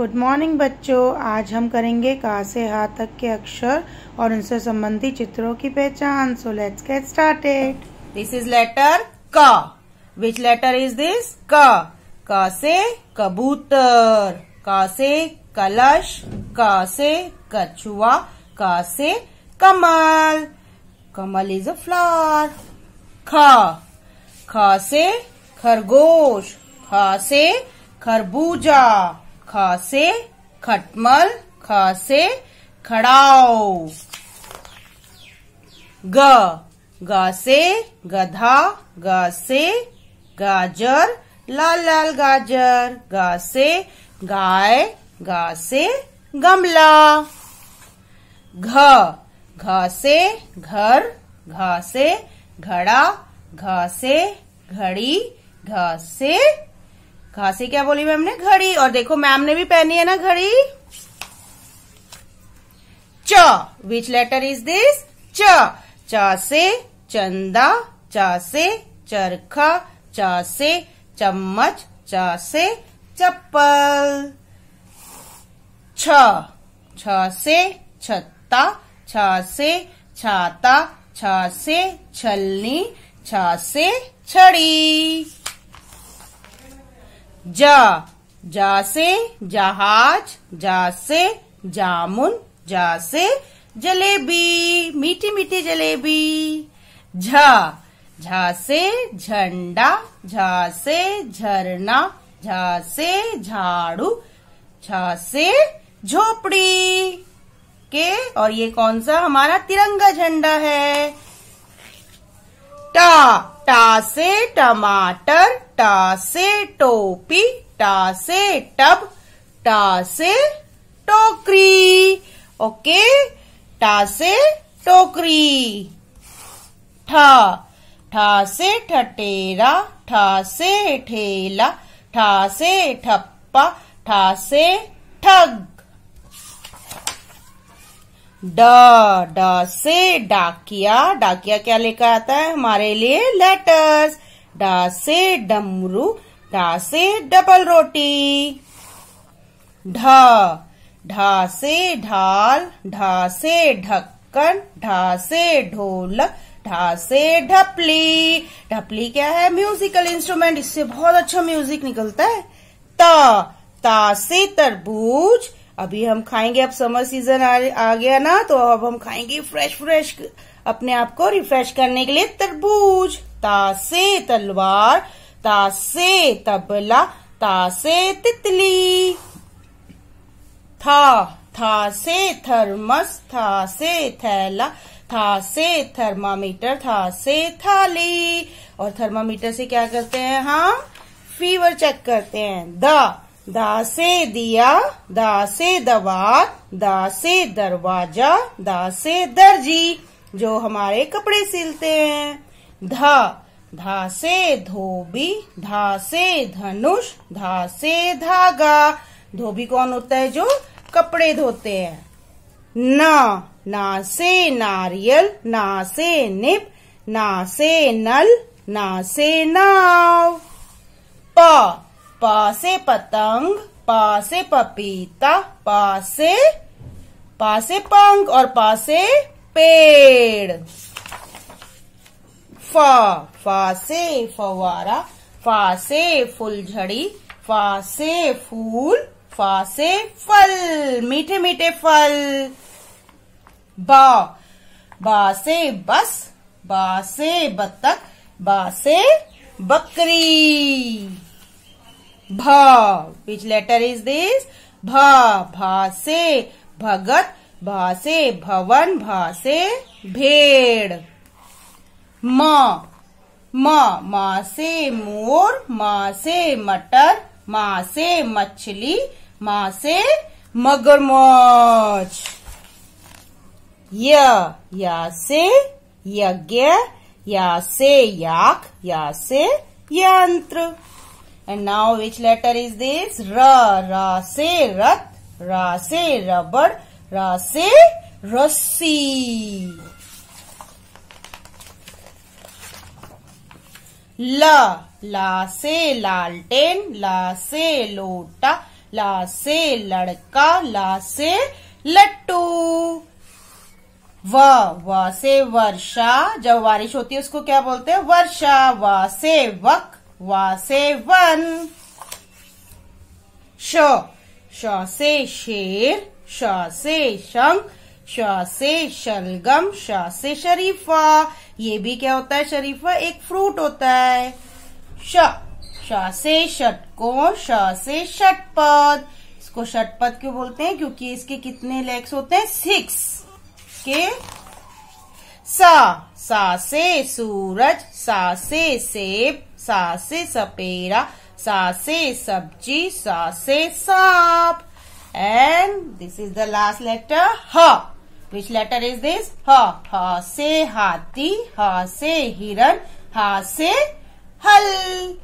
Good morning बच्चों आज हम करेंगे का से हा तक के अक्षर और उनसे संबंधित चित्रों की पहचान so let's get started this is letter क विच लेटर इज दिस क क से कबूतर क से कलश क से कछुआ क से कमल कमल इज अ फ्लावर ख ख से खरगोश ख से खरबूजा ख से खटमल ख से खड़ाओ ग ग से गधा ग से गाजर लाल लाल गाजर ग से गाय ग से गमला घ घ से घर घ से घड़ा घ से घड़ी घ से घासी क्या बोली मैम ने घड़ी और देखो मैम ने भी पहनी है ना घड़ी च विच लेटर इज दिस च चा से चंदा चा से चरखा चा से चम्मच चा से चप्पल छ छ से छत्ता छ से छाता छ से छलनी छ से छड़ी जा जा से जहाज जा से जामुन जा से जलेबी मीठी मीठी जलेबी झा झा से झंडा झा से झरना झा से झाड़ू झा से झोपड़ी के और ये कौन सा हमारा तिरंगा झंडा है टा टा से टमाटर टा से टोपी टा से टब टा से टोकरी ओके टा से टोकरी ठा ठा से ठटेरा ठा से ठेला ठा से ठप्पा ठा से ठग ड ड से डाकिया डाकिया क्या लेकर आता है हमारे लिए लेटर्स ड से डमरू ढा से डबल रोटी ढ ढा से ढाल ढा से ढक्कन ढा से ढोलक ढा से ढपली ढपली क्या है म्यूजिकल इंस्ट्रूमेंट इससे बहुत अच्छा म्यूजिक निकलता है ता ता से तरबूज अभी हम खाएंगे अब समर सीजन आ, आ गया ना तो अब हम खाएंगे फ्रेश फ्रेश अपने आप को रिफ्रेश करने के लिए तरबूज तासे तलवार तासे तबला तासे तितली था था से थर्मस था से थैला था से थर्मामीटर था से थाली और थर्मामीटर से क्या करते हैं हम फीवर चेक करते हैं द दासे दिया दासे दवा दासे दरवाजा दासे दर्जी जो हमारे कपड़े सिलते हैं धा धा से धोबी धा से धनुष धा से धागा धोबी कौन होता है जो कपड़े धोते हैं ना ना से नारियल ना से निप ना से नल ना से नाव प पासे पतंग पासे पपीता पासे पासे पंख और पासे पेड़ फा फासे फवारा फासे फुलझड़ी फासे फूल फासे फल मीठे मीठे फल बा बासे बस बासे बत्तख बासे बकरी भ विच लेटर इज दिस भ भासे भगत भासे भवन भासे भेड़ म मा मा से मोर मा से मटर मा से मछली माँ से मगरमच्छ य या से यज्ञ या से याक या से यंत्र And now which letter is this? Ra, ra se rat, ra se rubber, ra se rassi. La, ला से लालटेन ला से लोटा ला से लड़का ला से लट्टू व व से वर्षा जब बारिश होती है उसको क्या बोलते हैं वर्षा व से वक वा से वन श श से शेर श से शंख श से शलगम श से शरीफा ये भी क्या होता है शरीफा एक फ्रूट होता है श श से षटको श से षटपद इसको षटपद क्यों बोलते हैं क्योंकि इसके कितने लेग्स होते हैं सिक्स के सा सा से सूरज सा से सेब सा से सपेरा सा से सब्जी सा से सांप and this is the last letter ह विच लेटर इज दिस ह ह से हाथी ह से हिरन ह से हल